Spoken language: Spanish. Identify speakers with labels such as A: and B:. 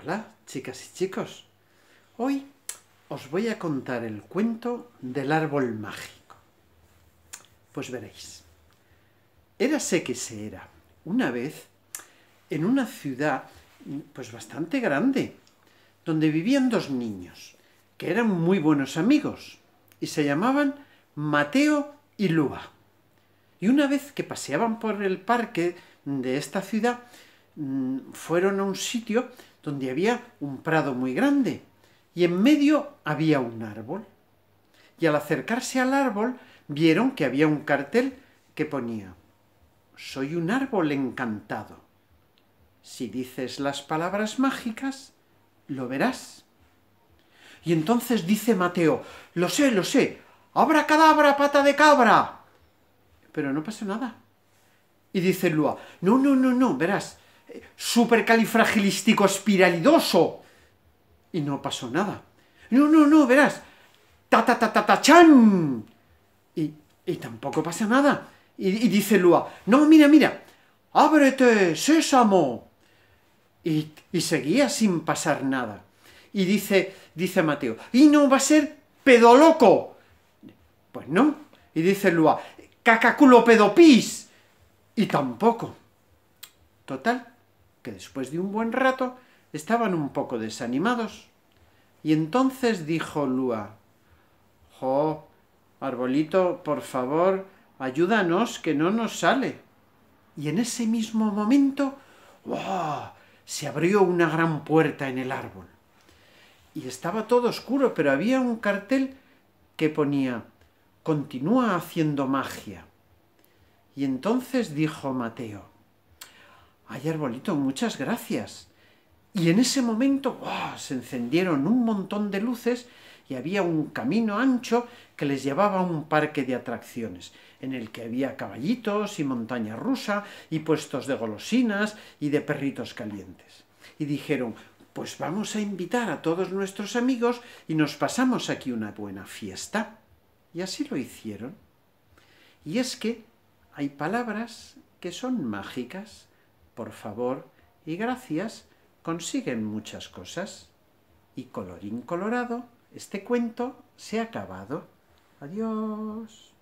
A: Hola, chicas y chicos. Hoy os voy a contar el cuento del árbol mágico. Pues veréis. Érase que se era, una vez, en una ciudad pues bastante grande, donde vivían dos niños, que eran muy buenos amigos, y se llamaban Mateo y Lua. Y una vez que paseaban por el parque de esta ciudad, mm, fueron a un sitio donde había un prado muy grande, y en medio había un árbol. Y al acercarse al árbol vieron que había un cartel que ponía Soy un árbol encantado. Si dices las palabras mágicas, lo verás. Y entonces dice Mateo, lo sé, lo sé, abra cadabra, pata de cabra. Pero no pasa nada. Y dice Lua, no, no, no, no, verás, supercalifragilístico espiralidoso. Y no pasó nada. No, no, no, verás. Ta ta ta ta ta chan. Y, tampoco pasa nada. Y, dice Lua, no, mira, mira, ábrete, sésamo. Y, y seguía sin pasar nada. Y dice, dice Mateo, y no va a ser loco Pues no. Y dice Lua, cacaculo pedopis. Y tampoco. Total, después de un buen rato estaban un poco desanimados. Y entonces dijo Lua, Jo, arbolito, por favor, ayúdanos, que no nos sale. Y en ese mismo momento, se abrió una gran puerta en el árbol. Y estaba todo oscuro, pero había un cartel que ponía, continúa haciendo magia. Y entonces dijo Mateo, ay arbolito, muchas gracias. Y en ese momento se encendieron un montón de luces y había un camino ancho que les llevaba a un parque de atracciones, en el que había caballitos y montaña rusa y puestos de golosinas y de perritos calientes. Y dijeron, pues vamos a invitar a todos nuestros amigos y nos pasamos aquí una buena fiesta. Y así lo hicieron. Y es que hay palabras que son mágicas, por favor y gracias consiguen muchas cosas. Y colorín colorado, este cuento se ha acabado. Adiós.